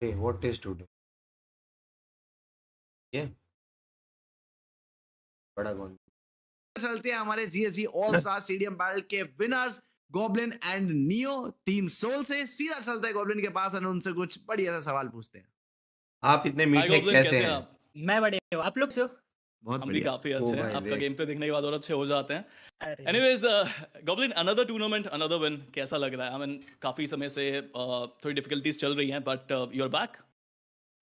today what is today ये बड़ा कौन चलते हैं हमारे GSG all star stadium battle के winners Goblin and Neo team Soul से सीधा चलते हैं गोब्लिन के पास और उनसे कुछ बढ़िया सा सवाल पूछते हैं आप इतने मीठे कैसे, कैसे हैं मैं बढ़िया हूं आप लोग से बहुत हम भी काफी अच्छे oh हैं आपका गेम पे देखने के बाद और अच्छे हो जाते हैं anyways Goblin another tournament another win कैसा लग रहा है आई मीन काफी समय से uh, थोड़ी डिफिकल्टीज चल रही हैं बट यू आर बैक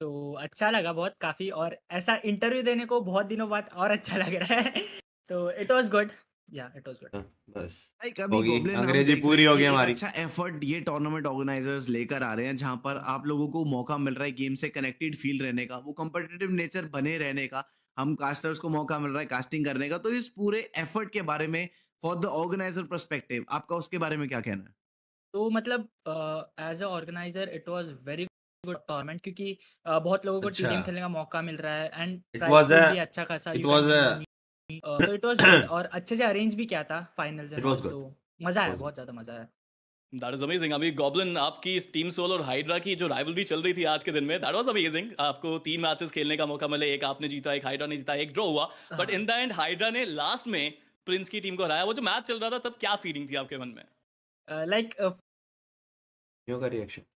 तो अच्छा लगा बहुत काफी और ऐसा इंटरव्यू देने को बहुत दिनों बाद और अच्छा लग रहा है तो इट वाज गुड या इट वाज गुड बस भाई कभी गोब्लिन अंग्रेजी पूरी हो गई हमारी अच्छा एफर्ट ये टूर्नामेंट ऑर्गेनाइजर्स लेकर आ रहे हैं जहां पर आप लोगों को मौका मिल रहा है गेम से कनेक्टेड फील रहने का वो कॉम्पिटिटिव नेचर बने रहने का हम कास्टर्स को मौका मिल रहा है कास्टिंग करने का तो इस पूरे एफर्ट के बारे में फॉर द ऑर्गेनाइजर परस्पेक्टिव आपका उसके बारे में क्या कहना है तो मतलब as a organizer it was very good tournament क्योंकि uh, बहुत लोगों को अच्छा. टीम खेलने का मौका मिल रहा है एंड भी अच्छा खासा इट वाज तो इट वाज और अच्छे से अरेंज भी किया था फाइनल्स तो मजा आया बहुत ज्यादा मजा आया That is amazing. अभी गॉबलिन आपकी टीम सोल और हाइड्रा की जो राइवल भी चल रही थी आज के दिन में दैट वाज अमेजिंग आपको तीन मैचेस खेलने का मौका मिले एक आपने जीता एक हाइड्रा ने जीता एक ड्रॉ हुआ but in the end Hydra ने लास्ट में प्रिंस की टीम को हराया वो जो मैच चल रहा था तब क्या फीलिंग थी आपके मन में like uh, like, uh, reaction